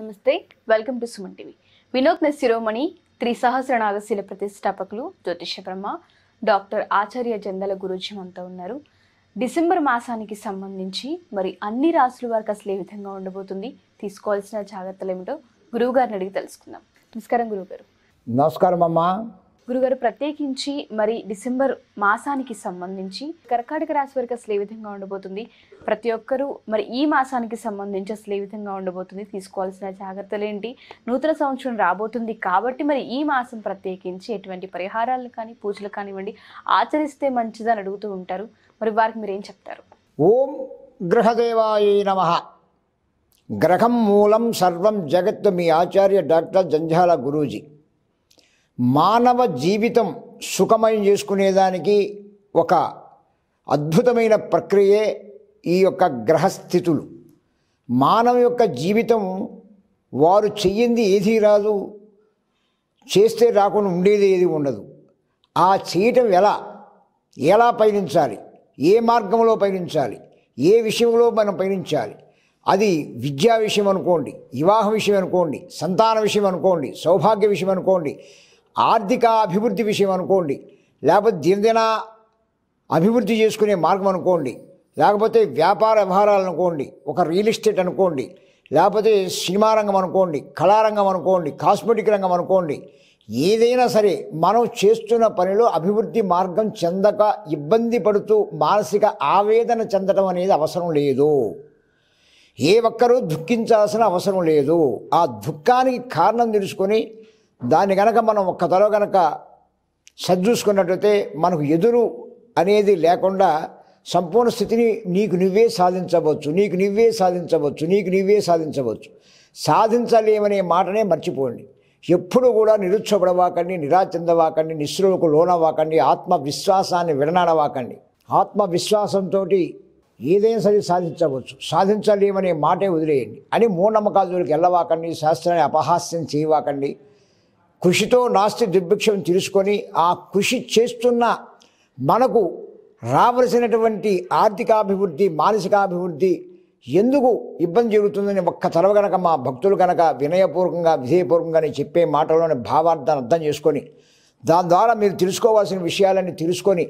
నమస్తే welcome to Suman TV వినోద్న శిరోమణి త్రి నాగశీల ప్రతిష్టాపకులు జ్యోతిష బ్రహ్మ డాక్టర్ ఆచార్య జందల గురుజీ అంతా ఉన్నారు డిసెంబర్ మాసానికి సంబంధించి మరి అన్ని రాసుల వారికి అసలు ఏ విధంగా ఉండబోతుంది తీసుకోవాల్సిన జాగ్రత్తలు ఏమిటో గురువుగారిని అడిగి తెలుసుకుందాం నమస్కారం గురువుగారు నమస్కారం అమ్మా గురుగారు ప్రత్యేకించి మరి డిసెంబర్ మాసానికి సంబంధించి కర్కాటక రాశి వారికి అసలు ఏ విధంగా ఉండబోతుంది ప్రతి ఒక్కరూ మరి ఈ మాసానికి సంబంధించి అసలు ఏ విధంగా ఉండబోతుంది తీసుకోవాల్సిన జాగ్రత్తలు ఏంటి నూతన సంవత్సరం రాబోతుంది కాబట్టి మరి ఈ మాసం ప్రత్యేకించి ఎటువంటి పరిహారాలు కానీ పూజలు కానివ్వండి ఆచరిస్తే మంచిదని అడుగుతూ ఉంటారు మరి వారికి మీరు ఏం చెప్తారు ఓం గ్రహదేవాయ నమ గ్రహం మూలం సర్వం జగత్తు మీ ఆచార్య డాక్టర్ జంజాల గురూజీ మానవ జీవితం సుఖమయం చేసుకునేదానికి ఒక అద్భుతమైన ప్రక్రియే ఈ యొక్క గ్రహస్థితులు మానవ యొక్క జీవితం వారు చెయ్యింది ఏది రాదు చేస్తే రాకుండా ఉండేది ఏది ఉండదు ఆ చేయటం ఎలా ఎలా పయనించాలి ఏ మార్గంలో పయనించాలి ఏ విషయంలో మనం పయనించాలి అది విద్యా విషయం అనుకోండి వివాహ విషయం అనుకోండి సంతాన విషయం అనుకోండి సౌభాగ్య విషయం అనుకోండి ఆర్థిక అభివృద్ధి విషయం అనుకోండి లేకపోతే దీనిదిన అభివృద్ధి చేసుకునే మార్గం అనుకోండి లేకపోతే వ్యాపార వ్యవహారాలు అనుకోండి ఒక రియల్ ఎస్టేట్ అనుకోండి లేకపోతే సినిమా రంగం అనుకోండి కళారంగం అనుకోండి కాస్మెటిక్ రంగం అనుకోండి ఏదైనా సరే మనం చేస్తున్న పనిలో అభివృద్ధి మార్గం చెందక ఇబ్బంది పడుతూ మానసిక ఆవేదన చెందడం అనేది అవసరం లేదు ఏ ఒక్కరూ దుఃఖించాల్సిన అవసరం లేదు ఆ దుఃఖానికి కారణం తెలుసుకొని దాన్ని గనక మనం ఒక్క తలో గనక సర్చూసుకున్నట్లయితే మనకు ఎదురు అనేది లేకుండా సంపూర్ణ స్థితిని నీకు నువ్వే సాధించవచ్చు నీకు నువ్వే సాధించవచ్చు నీకు నువ్వే సాధించవచ్చు సాధించలేమనే మాటనే మర్చిపోండి ఎప్పుడు కూడా నిరుత్సపడవాకండి నిరాచిందవాకండి నిశ్రులకు లోనవ్వాకండి ఆత్మవిశ్వాసాన్ని విడనాడవాకండి ఆత్మవిశ్వాసంతో ఏదైనా సరే సాధించవచ్చు సాధించలేమనే మాటే వదిలేయండి అని మూఢనమ్మకాలు జోలికి వెళ్ళవాకండి శాస్త్రాన్ని అపహాస్యం చేయవాకండి కృషితో నాస్తి దుర్భిక్షం తెలుసుకొని ఆ కృషి చేస్తున్న మనకు రావలసినటువంటి ఆర్థికాభివృద్ధి మానసికాభివృద్ధి ఎందుకు ఇబ్బంది జరుగుతుందని ఒక్క తలవ గనక మా భక్తులు కనుక వినయపూర్వకంగా విధేయపూర్వకంగానే చెప్పే మాటలోని భావార్థాన్ని అర్థం చేసుకొని దాని ద్వారా మీరు తెలుసుకోవాల్సిన విషయాలన్నీ తెలుసుకొని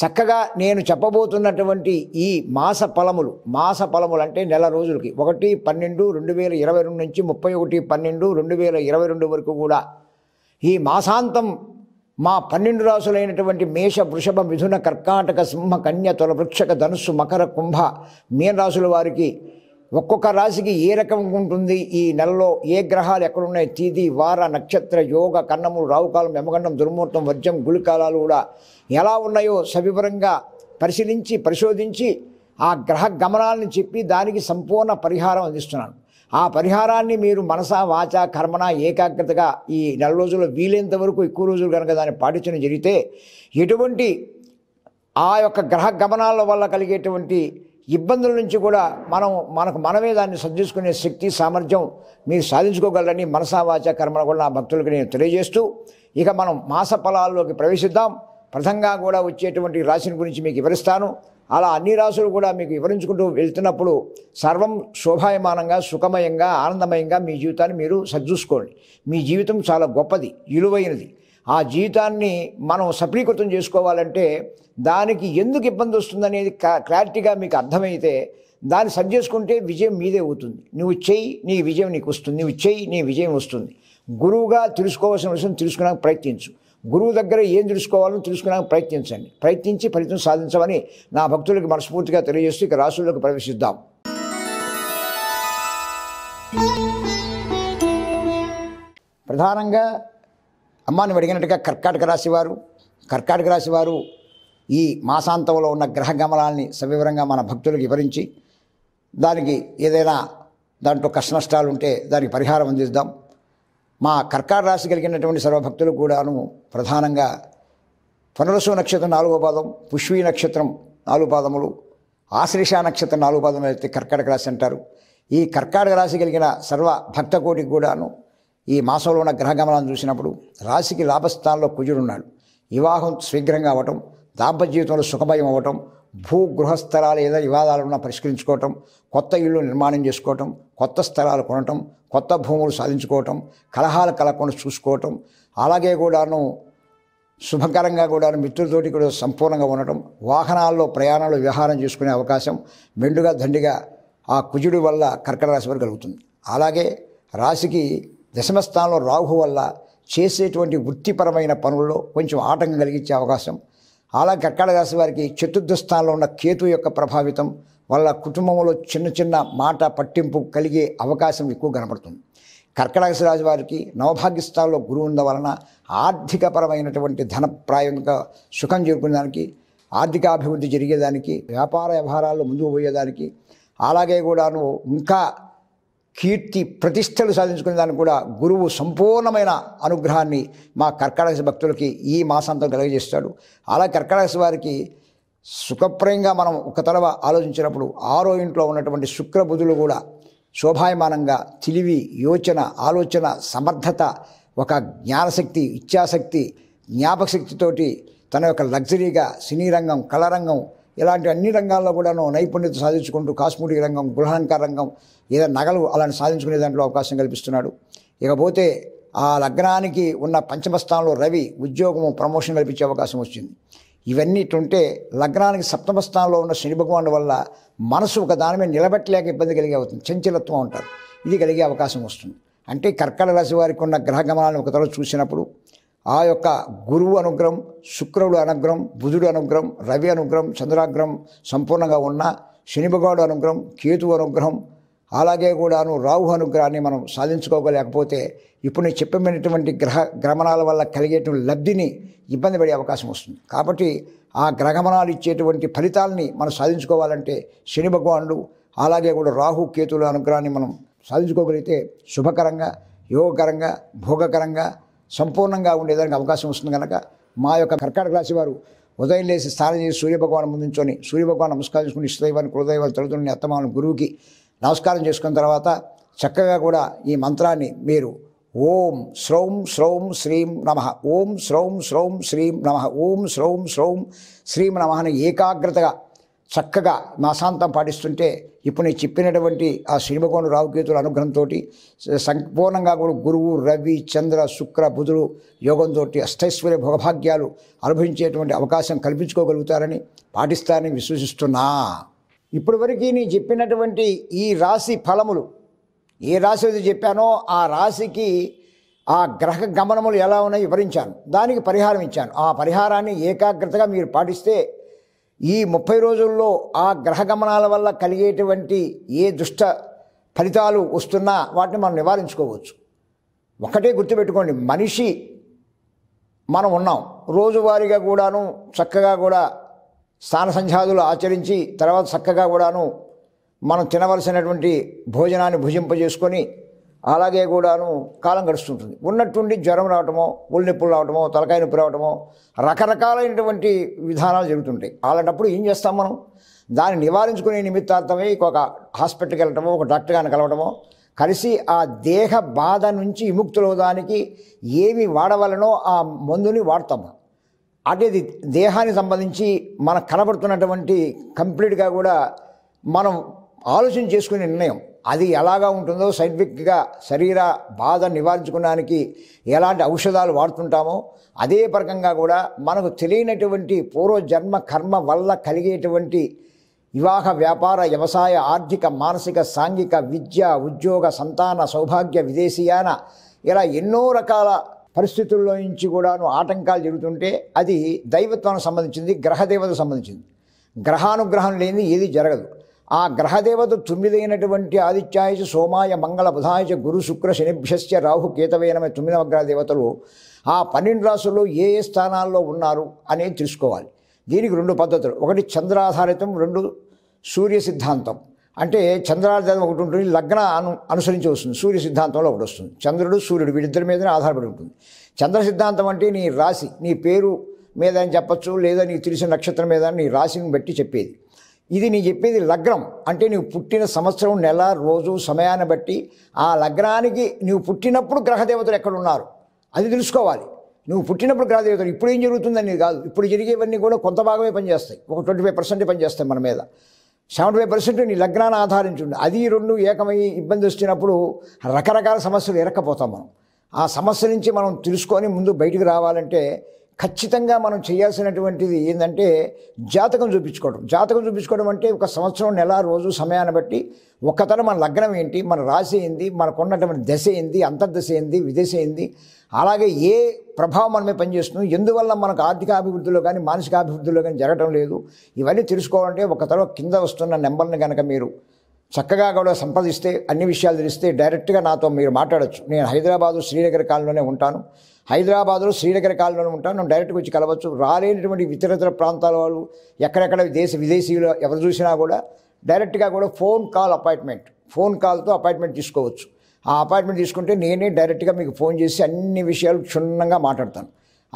చక్కగా నేను చెప్పబోతున్నటువంటి ఈ మాస ఫలములు మాస ఫలములు అంటే నెల రోజులకి ఒకటి పన్నెండు రెండు వేల ఇరవై రెండు నుంచి ముప్పై ఒకటి పన్నెండు రెండు వేల ఇరవై రెండు వరకు కూడా ఈ మాసాంతం మా పన్నెండు రాసులైనటువంటి మేష వృషభ మిథున కర్కాటక సింహ కన్య తొలవృక్షక ధనుస్సు మకర కుంభ మీన రాసుల వారికి ఒక్కొక్క రాశికి ఏ రకం ఉంటుంది ఈ నెలలో ఏ గ్రహాలు ఎక్కడున్నాయి తీది వార నక్షత్ర యోగ కన్నములు రావుకాలం ఎమగండం దుర్ముహూర్తం వర్జం గుళికాలాలు కూడా ఎలా ఉన్నాయో సవివరంగా పరిశీలించి పరిశోధించి ఆ గ్రహ గమనాలను చెప్పి దానికి సంపూర్ణ పరిహారం అందిస్తున్నాను ఆ పరిహారాన్ని మీరు మనస వాచ కర్మణ ఏకాగ్రతగా ఈ నెల రోజుల్లో వీలైనంత వరకు ఎక్కువ రోజులు కనుక దాన్ని పాటించడం జరిగితే ఎటువంటి ఆ యొక్క గ్రహ గమనాల వల్ల కలిగేటువంటి ఇబ్బందుల నుంచి కూడా మనం మనకు మనమే దాన్ని సర్దించుకునే శక్తి సామర్థ్యం మీరు సాధించుకోగలరని మనసావాచ కర్మలు కూడా నా భక్తులకి నేను తెలియజేస్తూ ఇక మనం మాస ఫలాల్లోకి ప్రవేశిద్దాం ప్రథంగా కూడా వచ్చేటువంటి రాశిని గురించి మీకు వివరిస్తాను అలా అన్ని రాసులు కూడా మీకు వివరించుకుంటూ వెళ్తున్నప్పుడు సర్వం శోభాయమానంగా సుఖమయంగా ఆనందమయంగా మీ జీవితాన్ని మీరు సరిచూసుకోండి మీ జీవితం చాలా గొప్పది విలువైనది ఆ జీవితాన్ని మనం సఫలీకృతం చేసుకోవాలంటే దానికి ఎందుకు ఇబ్బంది వస్తుందనేది క్లారిటీగా మీకు అర్థమైతే దాన్ని సరి చేసుకుంటే విజయం మీదే అవుతుంది నువ్వు చెయ్యి నీ విజయం నీకు వస్తుంది నువ్వు చెయ్యి నీ విజయం వస్తుంది గురువుగా తెలుసుకోవాల్సిన విషయం తెలుసుకోవడానికి ప్రయత్నించు గురువు దగ్గర ఏం తెలుసుకోవాలో తెలుసుకోవడానికి ప్రయత్నించండి ప్రయత్నించి ఫలితం సాధించమని నా భక్తులకు మనస్ఫూర్తిగా తెలియజేస్తూ ఇక రాసులకు ప్రవేశిద్దాం ప్రధానంగా అమ్మాని అడిగినట్టుగా కర్కాటక రాశివారు కర్కాటక రాశివారు ఈ మాసాంతంలో ఉన్న గ్రహ గమనాల్ని సవివరంగా మన భక్తులకు వివరించి దానికి ఏదైనా దాంట్లో కష్ట నష్టాలు ఉంటే దానికి పరిహారం అందిద్దాం మా కర్కాడ రాశి కలిగినటువంటి సర్వభక్తులు కూడాను ప్రధానంగా పునరసు నక్షత్రం నాలుగో పాదం పుష్వీ నక్షత్రం నాలుగు పాదములు ఆశ్రీష నక్షత్రం నాలుగు పాదములు అయితే కర్కాటక రాశి అంటారు ఈ కర్కాటక రాశి కలిగిన సర్వ భక్తకోటికి కూడాను ఈ మాసంలో ఉన్న గ్రహగమనాన్ని చూసినప్పుడు రాశికి లాభస్థానంలో కుజుడున్నాడు వివాహం శీఘ్రంగా అవ్వటం దాంపత్య జీవితంలో సుఖభయం అవ్వటం భూ గృహస్థలాలు వివాదాలు ఉన్నా పరిష్కరించుకోవటం కొత్త ఇల్లు నిర్మాణం చేసుకోవటం కొత్త స్థలాలు కొనటం కొత్త భూములు సాధించుకోవటం కలహాలు కలగకుండా చూసుకోవటం అలాగే కూడాను శుభకరంగా కూడా మిత్రులతోటి కూడా సంపూర్ణంగా ఉండటం వాహనాల్లో ప్రయాణాలు విహారం చేసుకునే అవకాశం మెండుగా దండిగా ఆ కుజుడి వల్ల కర్కట రాశి వారు కలుగుతుంది అలాగే రాశికి దశమస్థానంలో రాహు వల్ల చేసేటువంటి వృత్తిపరమైన పనుల్లో కొంచెం ఆటంకం కలిగించే అవకాశం అలాగే కర్కట రాశి వారికి చతుర్థ స్థానంలో ఉన్న కేతు యొక్క ప్రభావితం వాళ్ళ కుటుంబంలో చిన్న చిన్న మాట పట్టింపు కలిగే అవకాశం ఎక్కువ కనపడుతుంది కర్కటక రాశి వారికి నవభాగ్యస్థాల్లో గురువు ఉన్న వలన ఆర్థికపరమైనటువంటి ధనప్రాయంగా సుఖం చేరుకునేదానికి ఆర్థికాభివృద్ధి జరిగేదానికి వ్యాపార వ్యవహారాలు ముందుకు పోయేదానికి అలాగే కూడాను ఇంకా కీర్తి ప్రతిష్టలు సాధించుకునే దానికి కూడా గురువు సంపూర్ణమైన అనుగ్రహాన్ని మా కర్కాటక భక్తులకి ఈ మాసాంతం కలగజేస్తాడు అలా కర్కాటక వారికి సుఖప్రయంగా మనం ఒక తలవ ఆలోచించినప్పుడు ఆరో ఇంట్లో ఉన్నటువంటి శుక్రబుధులు కూడా శోభాయమానంగా తెలివి యోచన ఆలోచన సమర్థత ఒక జ్ఞానశక్తి ఇచ్ఛాశక్తి జ్ఞాపకశక్తితోటి తన యొక్క లగ్జరీగా సినీ రంగం కళారంగం ఇలాంటి అన్ని రంగాల్లో కూడాను నైపుణ్యత సాధించుకుంటూ కాస్మోటిక్ రంగం గృహలంకార రంగం ఏదైనా నగలు అలాంటి సాధించుకునే దాంట్లో అవకాశం కల్పిస్తున్నాడు ఇకపోతే ఆ లగ్నానికి ఉన్న పంచమ స్థానంలో రవి ఉద్యోగము ప్రమోషన్ కల్పించే అవకాశం వచ్చింది ఇవన్నీ ఉంటే లగ్నానికి సప్తమ స్థానంలో ఉన్న శని భగవాను వల్ల మనసు ఒక దాని మీద నిలబెట్టలేక ఇబ్బంది కలిగే అవుతుంది చంచలత్వం ఉంటారు ఇది కలిగే అవకాశం వస్తుంది అంటే కర్కట రాశి వారికి ఉన్న గమనాన్ని ఒక తరలి చూసినప్పుడు ఆ యొక్క గురువు అనుగ్రహం శుక్రుడు అనుగ్రహం బుధుడు అనుగ్రహం రవి అనుగ్రహం చంద్రాగ్రహం సంపూర్ణంగా ఉన్న శని భగవాడు అనుగ్రహం కేతు అనుగ్రహం అలాగే కూడాను రాహు అనుగ్రహాన్ని మనం సాధించుకోగలేకపోతే ఇప్పుడు నేను చెప్పబడినటువంటి గ్రహ గ్రమణాల వల్ల కలిగేటువంటి లబ్ధిని ఇబ్బంది పడే అవకాశం వస్తుంది కాబట్టి ఆ గ్రహమణాలు ఇచ్చేటువంటి ఫలితాలని మనం సాధించుకోవాలంటే శని భగవానుడు అలాగే కూడా రాహు కేతుల అనుగ్రహాన్ని మనం సాధించుకోగలిగితే శుభకరంగా యోగకరంగా భోగకరంగా సంపూర్ణంగా ఉండేదానికి అవకాశం వస్తుంది కనుక మా యొక్క కర్కాటక రాశి వారు ఉదయం లేసి స్నానం చేసి సూర్యభగవాన్ ముందుంచుకొని సూర్యభగవాన్ నమస్కారం చేసుకుని ఇష్టదైవాన్ని కులదైవాన్ని తొలదుని అత్తమాను గురువుకి నమస్కారం చేసుకున్న తర్వాత చక్కగా కూడా ఈ మంత్రాన్ని మీరు ఓం శ్రౌం శ్రౌం శ్రీం నమ ఓం శ్రౌం శ్రౌం శ్రీం నమ ఓం శ్రౌం శ్రౌం శ్రీం నమ అని ఏకాగ్రతగా చక్కగా మాసాంతం పాటిస్తుంటే ఇప్పుడు నేను చెప్పినటువంటి ఆ శ్రీమకోణు రావుకేతుల అనుగ్రహంతో సంపూర్ణంగా కూడా గురువు రవి చంద్ర శుక్ర బుధుడు యోగంతో అష్టైశ్వర్య భోగభాగ్యాలు అనుభవించేటువంటి అవకాశం కల్పించుకోగలుగుతారని పాటిస్తారని విశ్వసిస్తున్నా ఇప్పటివరకు నేను చెప్పినటువంటి ఈ రాశి ఫలములు ఏ రాశి అయితే చెప్పానో ఆ రాశికి ఆ గ్రహ గమనములు ఎలా ఉన్నాయో వివరించాను దానికి పరిహారం ఇచ్చాను ఆ పరిహారాన్ని ఏకాగ్రతగా మీరు పాటిస్తే ఈ ముప్పై రోజుల్లో ఆ గ్రహ గమనాల వల్ల కలిగేటువంటి ఏ దుష్ట ఫలితాలు వస్తున్నా వాటిని మనం నివారించుకోవచ్చు ఒకటే గుర్తుపెట్టుకోండి మనిషి మనం ఉన్నాం రోజువారీగా కూడాను చక్కగా కూడా స్నాన సంధ్యాదులు ఆచరించి తర్వాత చక్కగా కూడాను మనం తినవలసినటువంటి భోజనాన్ని భుజింపజేసుకొని అలాగే కూడాను కాలం గడుస్తుంటుంది ఉన్నట్టుండి జ్వరం రావటమో ఒళ్ళెప్పులు రావటమో తలకాయ నొప్పి రావటమో రకరకాలైనటువంటి విధానాలు జరుగుతుంటాయి అలాంటప్పుడు ఏం చేస్తాం మనం దాన్ని నివారించుకునే నిమిత్తార్థమై ఒక హాస్పిటల్కి వెళ్ళటమో ఒక డాక్టర్ గారిని కలవటమో కలిసి ఆ దేహ బాధ నుంచి విముక్తులవడానికి ఏమి వాడవలనో ఆ మందుని వాడతాం అంటే ఇది దేహానికి సంబంధించి మనకు కనబడుతున్నటువంటి కంప్లీట్గా కూడా మనం ఆలోచన చేసుకునే నిర్ణయం అది ఎలాగా ఉంటుందో సైంటిఫిక్గా శరీర బాధ నివారించుకోవడానికి ఎలాంటి ఔషధాలు వాడుతుంటామో అదే పరకంగా కూడా మనకు తెలియనటువంటి పూర్వజన్మ కర్మ వల్ల కలిగేటువంటి వివాహ వ్యాపార వ్యవసాయ ఆర్థిక మానసిక సాంఘిక విద్య ఉద్యోగ సంతాన సౌభాగ్య విదేశీయాన ఇలా ఎన్నో రకాల పరిస్థితుల్లో నుంచి కూడాను ఆటంకాలు జరుగుతుంటే అది దైవత్వానికి సంబంధించింది గ్రహదేవతకు సంబంధించింది గ్రహానుగ్రహం లేని ఏది జరగదు ఆ గ్రహదేవత తొమ్మిదైనటువంటి ఆదిత్యాయచ సోమాయ మంగళ బుధాయచ గురు శుక్ర శనిభ్యస్య రాహు కేతవైనమే తొమ్మిదవ గ్రహ దేవతలు ఆ పన్నెండు రాసుల్లో ఏ ఏ స్థానాల్లో ఉన్నారు అనేది తెలుసుకోవాలి దీనికి రెండు పద్ధతులు ఒకటి చంద్రాధారితం రెండు సూర్య సిద్ధాంతం అంటే చంద్రార్థం ఒకటి ఉంటుంది లగ్న అను అనుసరించి వస్తుంది సూర్య సిద్ధాంతంలో ఒకటి వస్తుంది చంద్రుడు సూర్యుడు వీడిద్దరి మీదనే ఆధారపడి ఉంటుంది చంద్ర సిద్ధాంతం అంటే నీ రాశి నీ పేరు మీద అని చెప్పచ్చు లేదా నీకు తెలిసిన నక్షత్రం మీద నీ రాశిని బట్టి చెప్పేది ఇది నీ చెప్పేది లగ్నం అంటే నీవు పుట్టిన సంవత్సరం నెల రోజు సమయాన్ని బట్టి ఆ లగ్నానికి నీవు పుట్టినప్పుడు గ్రహదేవతలు ఎక్కడున్నారు అది తెలుసుకోవాలి నువ్వు పుట్టినప్పుడు గ్రహదేవతలు ఇప్పుడు ఏం జరుగుతుందని కాదు ఇప్పుడు జరిగేవన్నీ కూడా కొంత భాగమే పనిచేస్తాయి ఒక ట్వంటీ ఫైవ్ పర్సెంట్ పనిచేస్తాయి మన మీద సెవెంటీ ఫైవ్ పర్సెంట్ నీ లగ్నాన్ని ఆధారించి అది రెండు ఏకమై ఇబ్బంది వచ్చినప్పుడు రకరకాల సమస్యలు ఎరక్కపోతాం మనం ఆ సమస్య నుంచి మనం తెలుసుకొని ముందు బయటికి రావాలంటే ఖచ్చితంగా మనం చేయాల్సినటువంటిది ఏంటంటే జాతకం చూపించుకోవడం జాతకం చూపించుకోవడం అంటే ఒక సంవత్సరం నెల రోజు సమయాన్ని బట్టి ఒక్కతన మన లగ్నం ఏంటి మన రాశి ఏంది మనకున్నటువంటి దశ ఏంది అంతర్దశ ఏంది విదశ ఏంది అలాగే ఏ ప్రభావం మనమే పనిచేస్తున్నాం ఎందువల్ల మనకు ఆర్థిక అభివృద్ధిలో కానీ మానసిక అభివృద్ధిలో కానీ జరగడం లేదు ఇవన్నీ తెలుసుకోవాలంటే ఒక తర్వాత కింద వస్తున్న నెంబర్ని కనుక మీరు చక్కగా కూడా సంపాదిస్తే అన్ని విషయాలు తెలిస్తే డైరెక్ట్గా నాతో మీరు మాట్లాడచ్చు నేను హైదరాబాదు శ్రీనగర్ కాలంలోనే ఉంటాను హైదరాబాద్లో శ్రీనగర్ కాలంలో ఉంటాను నేను డైరెక్ట్గా వచ్చి కలవచ్చు రాలేనటువంటి ఇతరతర ప్రాంతాల వాళ్ళు ఎక్కడెక్కడ దేశ విదేశీయులు ఎవరు చూసినా కూడా డైరెక్ట్గా కూడా ఫోన్ కాల్ అపాయింట్మెంట్ ఫోన్ కాల్తో అపాయింట్మెంట్ తీసుకోవచ్చు ఆ అపాయింట్మెంట్ తీసుకుంటే నేనే డైరెక్ట్గా మీకు ఫోన్ చేసి అన్ని విషయాలు క్షుణ్ణంగా మాట్లాడతాను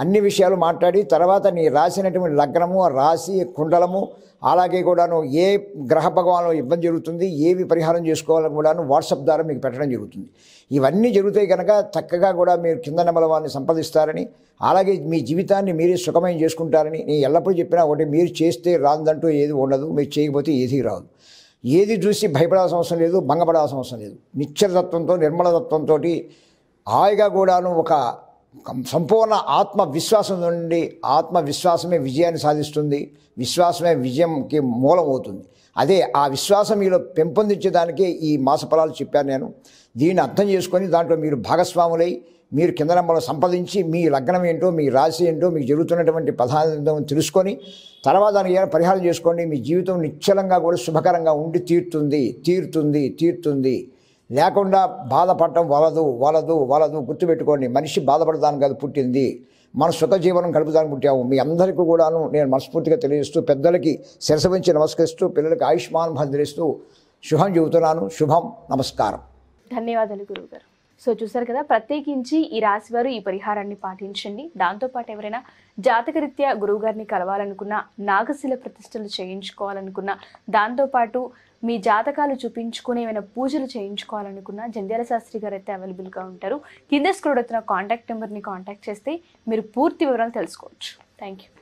అన్ని విషయాలు మాట్లాడి తర్వాత నీ రాసినటువంటి లగ్నము రాసి కుండలము అలాగే కూడాను ఏ గ్రహ భగవాన్ ఇబ్బంది జరుగుతుంది ఏవి పరిహారం చేసుకోవాలని కూడాను వాట్సాప్ ద్వారా మీకు పెట్టడం జరుగుతుంది ఇవన్నీ జరుగుతాయి కనుక చక్కగా కూడా మీరు కింద నెంబర్ వారిని సంపాదిస్తారని అలాగే మీ జీవితాన్ని మీరే సుఖమయం చేసుకుంటారని నేను ఎల్లప్పుడూ చెప్పినా ఒకటి మీరు చేస్తే రాందంటూ ఏది ఉండదు మీరు చేయకపోతే ఏది రాదు ఏది చూసి భయపడాల్సిన అవసరం లేదు భంగపడాల్సిన అవసరం లేదు నిశ్చలతత్వంతో నిర్మలతత్వంతో హాయిగా కూడాను ఒక సంపూర్ణ ఆత్మవిశ్వాసం నుండి ఆత్మవిశ్వాసమే విజయాన్ని సాధిస్తుంది విశ్వాసమే విజయంకి మూలమవుతుంది అదే ఆ విశ్వాసం మీలో పెంపొందించడానికే ఈ మాసఫలాలు చెప్పాను నేను దీన్ని అర్థం చేసుకొని దాంట్లో మీరు భాగస్వాములై మీరు కింద నెంబర్లు సంపాదించి మీ లగ్నం ఏంటో మీ రాశి ఏంటో మీకు జరుగుతున్నటువంటి ప్రధానం తెలుసుకొని తర్వాత దానికి ఏమైనా పరిహారం చేసుకోండి మీ జీవితం నిశ్చలంగా కూడా శుభకరంగా ఉండి తీరుతుంది తీరుతుంది తీరుతుంది లేకుండా బాధపడటం వలదు వలదు వలదు గుర్తుపెట్టుకోండి మనిషి బాధపడదాను కాదు పుట్టింది మన సుఖ జీవనం గడుపుదానికి పుట్టాము మీ అందరికీ కూడాను నేను మనస్ఫూర్తిగా తెలియజేస్తూ పెద్దలకి శిరసవించి నమస్కరిస్తూ పిల్లలకి ఆయుష్మానం భద్రిస్తూ శుభం చెబుతున్నాను శుభం నమస్కారం ధన్యవాదాలు గురువుగారు సో చూసారు కదా ప్రత్యేకించి ఈ రాశివారు ఈ పరిహారాన్ని పాటించండి దాంతోపాటు ఎవరైనా జాతకరీత్యా గురువుగారిని కలవాలనుకున్నా నాగశిల ప్రతిష్టలు చేయించుకోవాలనుకున్నా దాంతోపాటు మీ జాతకాలు చూపించుకుని ఏమైనా పూజలు చేయించుకోవాలనుకున్నా జంధ్యాల శాస్త్రి గారు అయితే అవైలబుల్గా ఉంటారు కింద స్క్రోడ్ కాంటాక్ట్ నెంబర్ని కాంటాక్ట్ చేస్తే మీరు పూర్తి వివరాలు తెలుసుకోవచ్చు థ్యాంక్ యూ